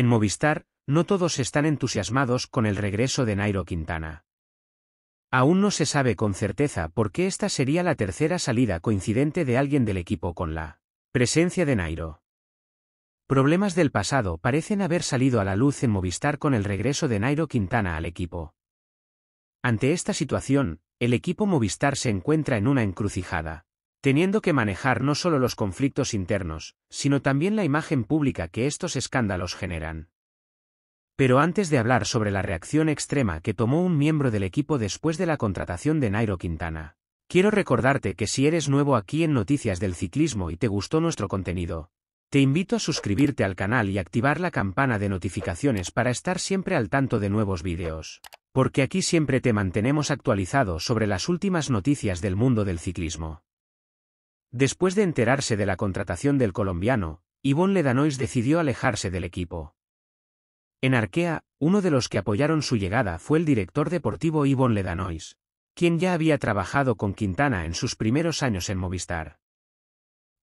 En Movistar, no todos están entusiasmados con el regreso de Nairo Quintana. Aún no se sabe con certeza por qué esta sería la tercera salida coincidente de alguien del equipo con la presencia de Nairo. Problemas del pasado parecen haber salido a la luz en Movistar con el regreso de Nairo Quintana al equipo. Ante esta situación, el equipo Movistar se encuentra en una encrucijada teniendo que manejar no solo los conflictos internos, sino también la imagen pública que estos escándalos generan. Pero antes de hablar sobre la reacción extrema que tomó un miembro del equipo después de la contratación de Nairo Quintana, quiero recordarte que si eres nuevo aquí en Noticias del Ciclismo y te gustó nuestro contenido, te invito a suscribirte al canal y activar la campana de notificaciones para estar siempre al tanto de nuevos vídeos, porque aquí siempre te mantenemos actualizado sobre las últimas noticias del mundo del ciclismo. Después de enterarse de la contratación del colombiano, Yvonne Ledanois decidió alejarse del equipo. En Arkea, uno de los que apoyaron su llegada fue el director deportivo Yvonne Ledanois, quien ya había trabajado con Quintana en sus primeros años en Movistar.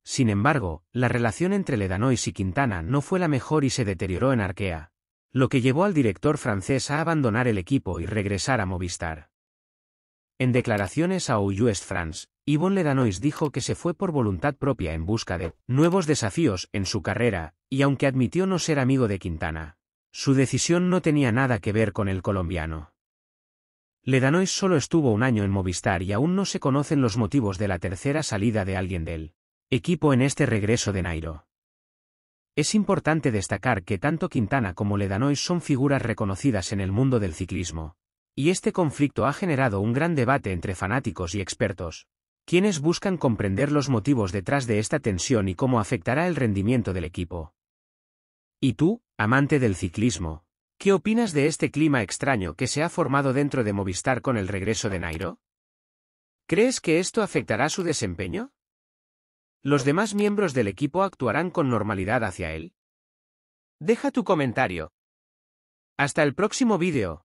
Sin embargo, la relación entre Ledanois y Quintana no fue la mejor y se deterioró en Arkea, lo que llevó al director francés a abandonar el equipo y regresar a Movistar. En declaraciones a US France, Yvonne Ledanois dijo que se fue por voluntad propia en busca de nuevos desafíos en su carrera, y aunque admitió no ser amigo de Quintana, su decisión no tenía nada que ver con el colombiano. Ledanois solo estuvo un año en Movistar y aún no se conocen los motivos de la tercera salida de alguien del equipo en este regreso de Nairo. Es importante destacar que tanto Quintana como Ledanois son figuras reconocidas en el mundo del ciclismo, y este conflicto ha generado un gran debate entre fanáticos y expertos, quienes buscan comprender los motivos detrás de esta tensión y cómo afectará el rendimiento del equipo. ¿Y tú, amante del ciclismo, qué opinas de este clima extraño que se ha formado dentro de Movistar con el regreso de Nairo? ¿Crees que esto afectará su desempeño? ¿Los demás miembros del equipo actuarán con normalidad hacia él? Deja tu comentario. Hasta el próximo vídeo.